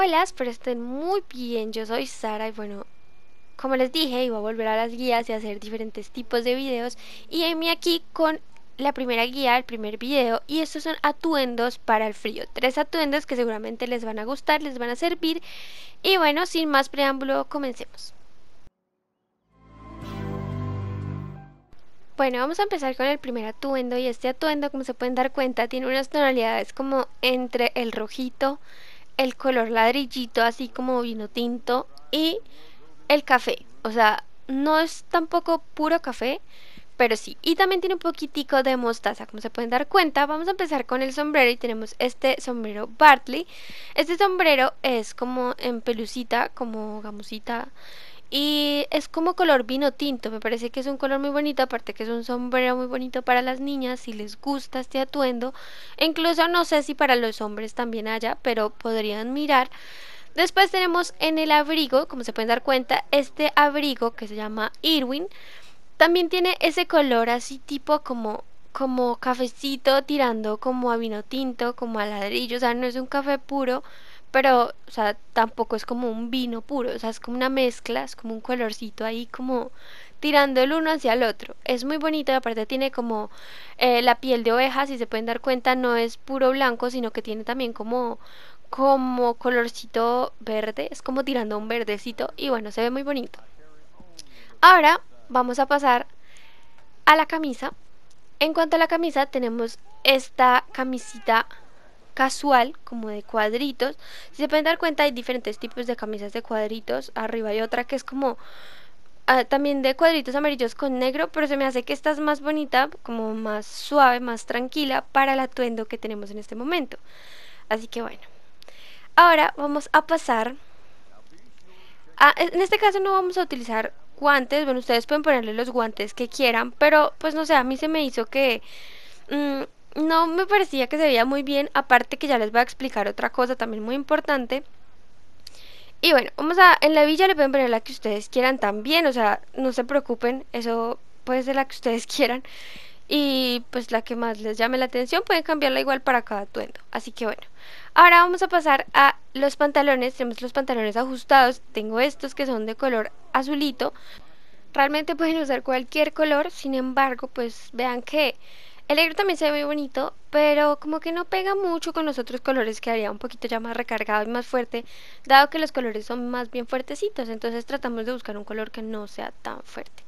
Hola, espero estén muy bien. Yo soy Sara y bueno, como les dije, iba a volver a las guías y hacer diferentes tipos de videos. Y me aquí con la primera guía, el primer video, y estos son atuendos para el frío. Tres atuendos que seguramente les van a gustar, les van a servir. Y bueno, sin más preámbulo, comencemos. Bueno, vamos a empezar con el primer atuendo y este atuendo, como se pueden dar cuenta, tiene unas tonalidades como entre el rojito el color ladrillito, así como vino tinto, y el café. O sea, no es tampoco puro café, pero sí. Y también tiene un poquitico de mostaza, como se pueden dar cuenta. Vamos a empezar con el sombrero y tenemos este sombrero Bartley. Este sombrero es como en pelucita, como gamusita. Y es como color vino tinto, me parece que es un color muy bonito, aparte que es un sombrero muy bonito para las niñas, si les gusta este atuendo, incluso no sé si para los hombres también haya, pero podrían mirar. Después tenemos en el abrigo, como se pueden dar cuenta, este abrigo que se llama Irwin, también tiene ese color así tipo como como cafecito tirando como a vino tinto, como a ladrillo, o sea, no es un café puro, pero, o sea, tampoco es como un vino puro, o sea, es como una mezcla, es como un colorcito ahí como tirando el uno hacia el otro. Es muy bonito y aparte tiene como eh, la piel de oveja, si se pueden dar cuenta, no es puro blanco, sino que tiene también como como colorcito verde, es como tirando un verdecito y bueno, se ve muy bonito. Ahora vamos a pasar a la camisa. En cuanto a la camisa, tenemos esta camisita casual, como de cuadritos. Si se pueden dar cuenta, hay diferentes tipos de camisas de cuadritos. Arriba hay otra que es como ah, también de cuadritos amarillos con negro, pero se me hace que esta es más bonita, como más suave, más tranquila para el atuendo que tenemos en este momento. Así que bueno. Ahora vamos a pasar... en este caso no vamos a utilizar guantes, bueno, ustedes pueden ponerle los guantes que quieran, pero pues no sé, a mí se me hizo que... Mm, no me parecía que se veía muy bien, aparte que ya les voy a explicar otra cosa también muy importante. Y bueno, vamos a, en la villa le pueden poner la que ustedes quieran también, o sea, no se preocupen, eso puede ser la que ustedes quieran. Y pues la que más les llame la atención, pueden cambiarla igual para cada atuendo. Así que bueno, ahora vamos a pasar a los pantalones, tenemos los pantalones ajustados, tengo estos que son de color azulito. Realmente pueden usar cualquier color, sin embargo, pues vean que el negro también se ve muy bonito, pero como que no pega mucho con los otros colores, quedaría un poquito ya más recargado y más fuerte, dado que los colores son más bien fuertecitos, entonces tratamos de buscar un color que no sea tan fuerte.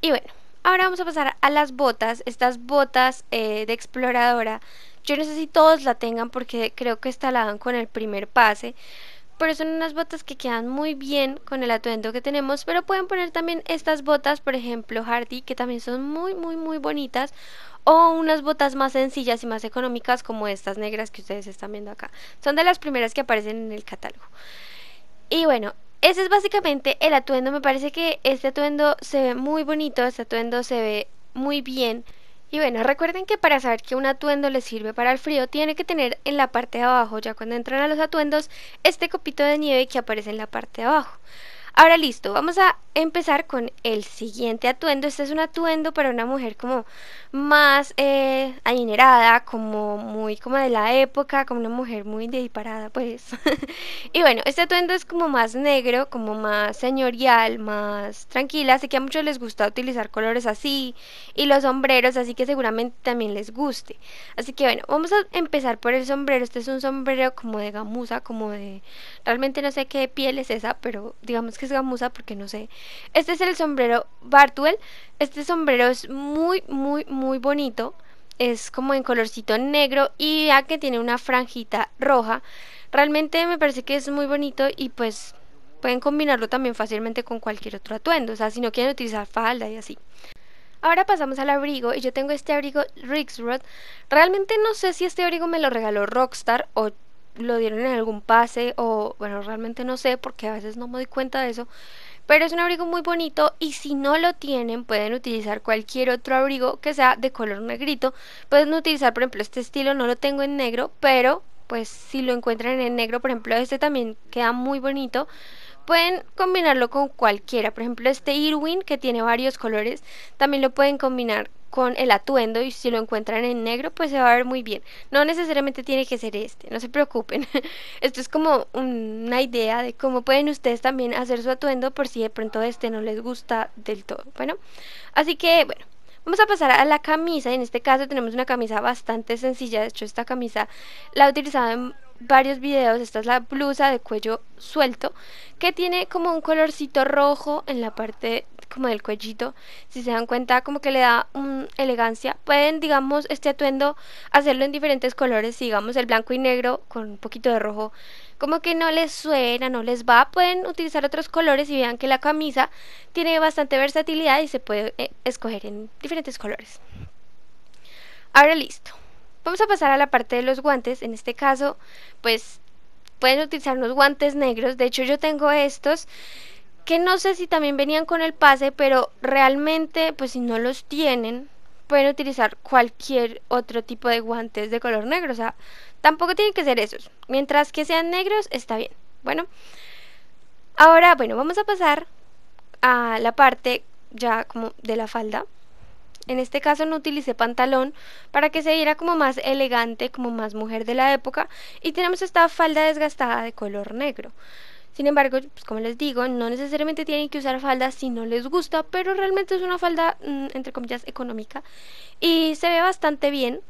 Y bueno, ahora vamos a pasar a las botas, estas botas eh, de exploradora, yo no sé si todos la tengan porque creo que esta la dan con el primer pase, pero son unas botas que quedan muy bien con el atuendo que tenemos, pero pueden poner también estas botas, por ejemplo Hardy, que también son muy muy muy bonitas, o unas botas más sencillas y más económicas como estas negras que ustedes están viendo acá. Son de las primeras que aparecen en el catálogo. Y bueno, ese es básicamente el atuendo, me parece que este atuendo se ve muy bonito, este atuendo se ve muy bien. Y bueno, recuerden que para saber que un atuendo les sirve para el frío, tiene que tener en la parte de abajo, ya cuando entran a los atuendos, este copito de nieve que aparece en la parte de abajo. Ahora listo, vamos a empezar con el siguiente atuendo. Este es un atuendo para una mujer como más eh, adinerada, como muy como de la época, como una mujer muy disparada, pues. y bueno, este atuendo es como más negro, como más señorial, más tranquila. así que a muchos les gusta utilizar colores así y los sombreros, así que seguramente también les guste. Así que bueno, vamos a empezar por el sombrero. Este es un sombrero como de gamuza, como de... Realmente no sé qué piel es esa, pero digamos que es gamusa porque no sé. Este es el sombrero Bartwell, Este sombrero es muy, muy, muy bonito. Es como en colorcito negro y ya que tiene una franjita roja. Realmente me parece que es muy bonito y pues pueden combinarlo también fácilmente con cualquier otro atuendo. O sea, si no quieren utilizar falda y así. Ahora pasamos al abrigo y yo tengo este abrigo Road, Realmente no sé si este abrigo me lo regaló Rockstar o lo dieron en algún pase o bueno, realmente no sé porque a veces no me doy cuenta de eso. Pero es un abrigo muy bonito y si no lo tienen pueden utilizar cualquier otro abrigo que sea de color negrito. Pueden utilizar por ejemplo este estilo, no lo tengo en negro, pero pues si lo encuentran en negro, por ejemplo este también queda muy bonito. Pueden combinarlo con cualquiera, por ejemplo este Irwin que tiene varios colores, también lo pueden combinar con el atuendo y si lo encuentran en negro pues se va a ver muy bien. No necesariamente tiene que ser este, no se preocupen. Esto es como una idea de cómo pueden ustedes también hacer su atuendo por si de pronto este no les gusta del todo. Bueno, así que bueno. Vamos a pasar a la camisa, en este caso tenemos una camisa bastante sencilla, de hecho esta camisa la he utilizado en varios videos. Esta es la blusa de cuello suelto que tiene como un colorcito rojo en la parte como del cuellito. Si se dan cuenta, como que le da mm, elegancia. Pueden, digamos, este atuendo hacerlo en diferentes colores. digamos, el blanco y negro con un poquito de rojo, como que no les suena, no les va. Pueden utilizar otros colores y vean que la camisa tiene bastante versatilidad y se puede eh, escoger en diferentes colores. Ahora listo. Vamos a pasar a la parte de los guantes. En este caso, pues pueden utilizar unos guantes negros. De hecho, yo tengo estos que no sé si también venían con el pase, pero realmente, pues si no los tienen, pueden utilizar cualquier otro tipo de guantes de color negro. O sea, tampoco tienen que ser esos. Mientras que sean negros, está bien. Bueno, ahora, bueno, vamos a pasar a la parte ya como de la falda. En este caso no utilicé pantalón para que se viera como más elegante, como más mujer de la época y tenemos esta falda desgastada de color negro. Sin embargo, pues como les digo, no necesariamente tienen que usar falda si no les gusta, pero realmente es una falda mm, entre comillas económica y se ve bastante bien.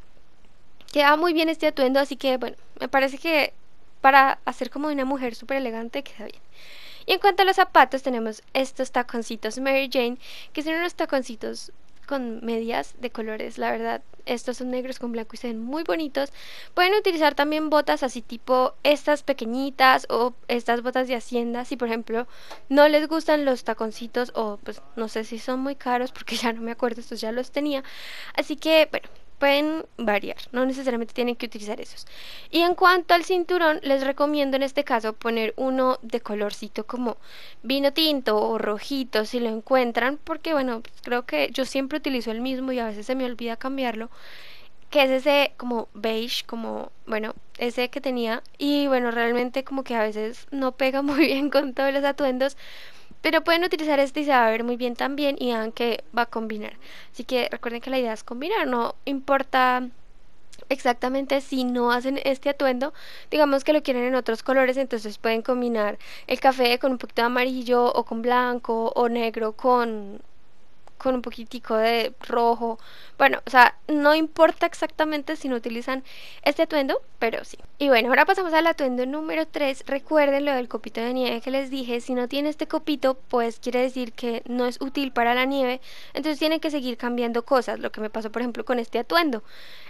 Queda muy bien este atuendo, así que bueno, me parece que para hacer como una mujer súper elegante queda bien. Y en cuanto a los zapatos, tenemos estos taconcitos Mary Jane, que son unos taconcitos con medias de colores. La verdad, estos son negros con blanco y se ven muy bonitos. Pueden utilizar también botas así tipo estas pequeñitas o estas botas de hacienda. Si por ejemplo no les gustan los taconcitos o pues no sé si son muy caros porque ya no me acuerdo, estos ya los tenía. Así que bueno, pueden variar, no necesariamente tienen que utilizar esos. Y en cuanto al cinturón, les recomiendo en este caso poner uno de colorcito como vino tinto o rojito si lo encuentran, porque bueno, pues, creo que yo siempre utilizo el mismo y a veces se me olvida cambiarlo, que es ese como beige, como bueno, ese que tenía y bueno, realmente como que a veces no pega muy bien con todos los atuendos. Pero pueden utilizar este y se va a ver muy bien también y vean que va a combinar. Así que recuerden que la idea es combinar, no importa exactamente si no hacen este atuendo, digamos que lo quieren en otros colores, entonces pueden combinar el café con un poquito de amarillo o con blanco o negro con con un poquitico de rojo. Bueno, o sea, no importa exactamente si no utilizan este atuendo, pero sí. Y bueno, ahora pasamos al atuendo número 3. Recuerden lo del copito de nieve que les dije. Si no tiene este copito, pues quiere decir que no es útil para la nieve. Entonces tiene que seguir cambiando cosas. Lo que me pasó, por ejemplo, con este atuendo.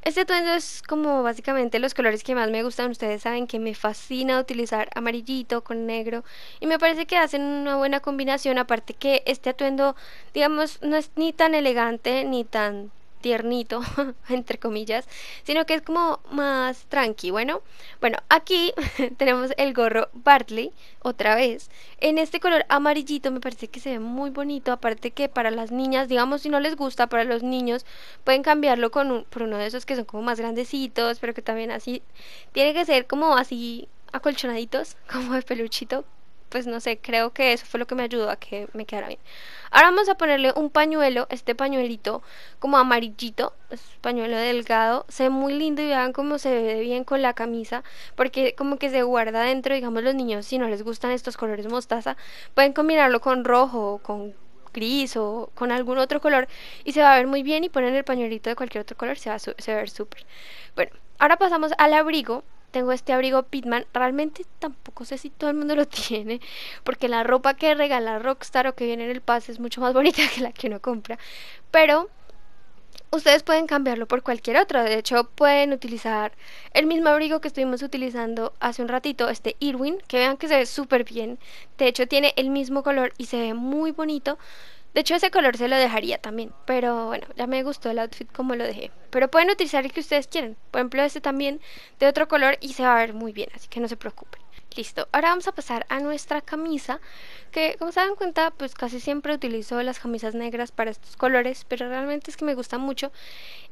Este atuendo es como básicamente los colores que más me gustan. Ustedes saben que me fascina utilizar amarillito con negro. Y me parece que hacen una buena combinación. Aparte que este atuendo, digamos, no ni tan elegante ni tan tiernito, entre comillas, sino que es como más tranqui. Bueno, bueno, aquí tenemos el gorro Bartley, otra vez, en este color amarillito me parece que se ve muy bonito, aparte que para las niñas, digamos si no les gusta, para los niños pueden cambiarlo con por uno de esos que son como más grandecitos, pero que también así, tiene que ser como así acolchonaditos, como de peluchito, pues no sé, creo que eso fue lo que me ayudó a que me quedara bien. Ahora vamos a ponerle un pañuelo, este pañuelito como amarillito, es un pañuelo delgado, se ve muy lindo y vean cómo se ve bien con la camisa, porque como que se guarda dentro, digamos los niños si no les gustan estos colores mostaza, pueden combinarlo con rojo, o con gris o con algún otro color y se va a ver muy bien y ponen el pañuelito de cualquier otro color, se va se va a ver súper. Bueno, ahora pasamos al abrigo tengo este abrigo Pitman. Realmente tampoco sé si todo el mundo lo tiene, porque la ropa que regala Rockstar o que viene en el pase es mucho más bonita que la que uno compra. Pero ustedes pueden cambiarlo por cualquier otro. De hecho, pueden utilizar el mismo abrigo que estuvimos utilizando hace un ratito, este Irwin, que vean que se ve súper bien. De hecho, tiene el mismo color y se ve muy bonito. De hecho, ese color se lo dejaría también. Pero bueno, ya me gustó el outfit como lo dejé. Pero pueden utilizar el que ustedes quieran. Por ejemplo, este también de otro color y se va a ver muy bien, así que no se preocupen. Listo, ahora vamos a pasar a nuestra camisa, que como se dan cuenta, pues casi siempre utilizo las camisas negras para estos colores, pero realmente es que me gusta mucho.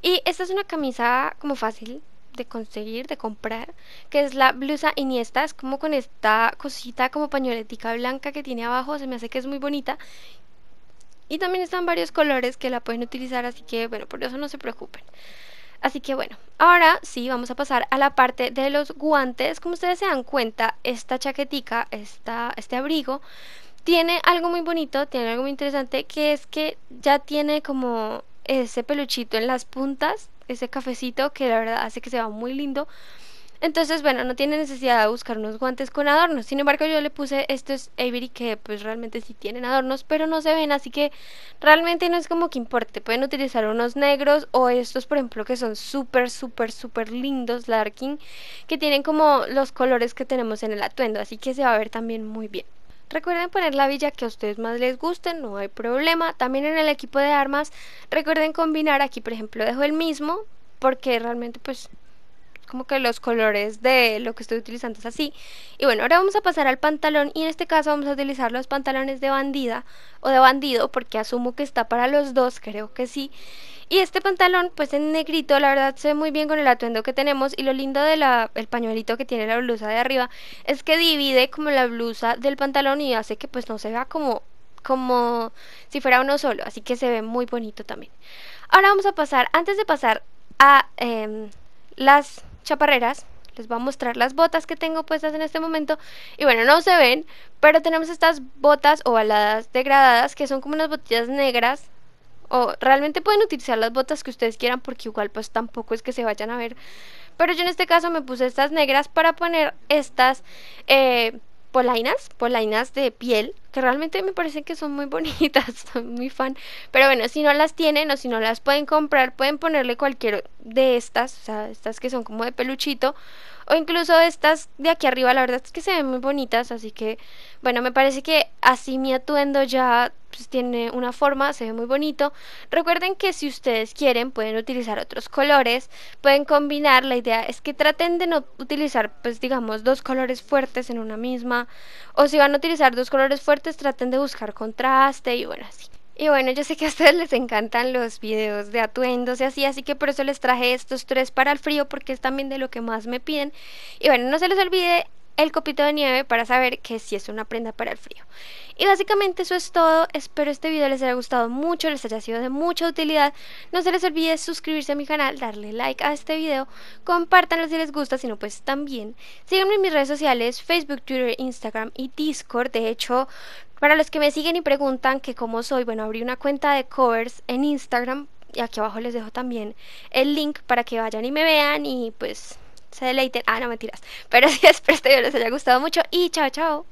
Y esta es una camisa como fácil de conseguir, de comprar, que es la blusa Iniesta, es como con esta cosita como pañoletica blanca que tiene abajo, se me hace que es muy bonita y también están varios colores que la pueden utilizar, así que bueno, por eso no se preocupen. Así que bueno, ahora sí vamos a pasar a la parte de los guantes. Como ustedes se dan cuenta, esta chaquetica, esta, este abrigo, tiene algo muy bonito, tiene algo muy interesante, que es que ya tiene como ese peluchito en las puntas, ese cafecito que la verdad hace que se vea muy lindo. Entonces, bueno, no tiene necesidad de buscar unos guantes con adornos. Sin embargo, yo le puse estos Avery que pues realmente sí tienen adornos, pero no se ven, así que realmente no es como que importe. Pueden utilizar unos negros o estos, por ejemplo, que son súper, súper, súper lindos, Larkin, que tienen como los colores que tenemos en el atuendo, así que se va a ver también muy bien. Recuerden poner la villa que a ustedes más les guste, no hay problema. También en el equipo de armas, recuerden combinar, aquí por ejemplo dejo el mismo, porque realmente pues como que los colores de lo que estoy utilizando es así. Y bueno, ahora vamos a pasar al pantalón y en este caso vamos a utilizar los pantalones de bandida o de bandido porque asumo que está para los dos, creo que sí. Y este pantalón, pues en negrito, la verdad se ve muy bien con el atuendo que tenemos. Y lo lindo del el pañuelito que tiene la blusa de arriba es que divide como la blusa del pantalón y hace que pues no se vea como, como si fuera uno solo. Así que se ve muy bonito también. Ahora vamos a pasar, antes de pasar a em, las chaparreras. Les voy a mostrar las botas que tengo puestas en este momento. Y bueno, no se ven, pero tenemos estas botas ovaladas degradadas que son como unas botillas negras. O realmente pueden utilizar las botas que ustedes quieran porque igual pues tampoco es que se vayan a ver. Pero yo en este caso me puse estas negras para poner estas... Eh, polainas, polainas de piel, que realmente me parece que son muy bonitas, soy muy fan. Pero bueno, si no las tienen o si no las pueden comprar, pueden ponerle cualquier de estas, o sea, estas que son como de peluchito, o incluso estas de aquí arriba, la verdad es que se ven muy bonitas, así que bueno, me parece que así mi atuendo ya pues tiene una forma, se ve muy bonito. Recuerden que si ustedes quieren pueden utilizar otros colores, pueden combinar, la idea es que traten de no utilizar pues digamos dos colores fuertes en una misma o si van a utilizar dos colores fuertes traten de buscar contraste y bueno así. Y bueno, yo sé que a ustedes les encantan los videos de atuendos y así, así que por eso les traje estos tres para el frío porque es también de lo que más me piden. Y bueno, no se les olvide el copito de nieve para saber que si es una prenda para el frío. Y básicamente eso es todo, espero este video les haya gustado mucho, les haya sido de mucha utilidad, no se les olvide suscribirse a mi canal, darle like a este video, compártanlo si les gusta, si no pues también, síganme en mis redes sociales, Facebook, Twitter, Instagram y Discord, de hecho para los que me siguen y preguntan que cómo soy, bueno, abrí una cuenta de covers en Instagram y aquí abajo les dejo también el link para que vayan y me vean y pues se deleiten. Ah, no mentiras. Pero es, espero que les haya gustado mucho y chao, chao.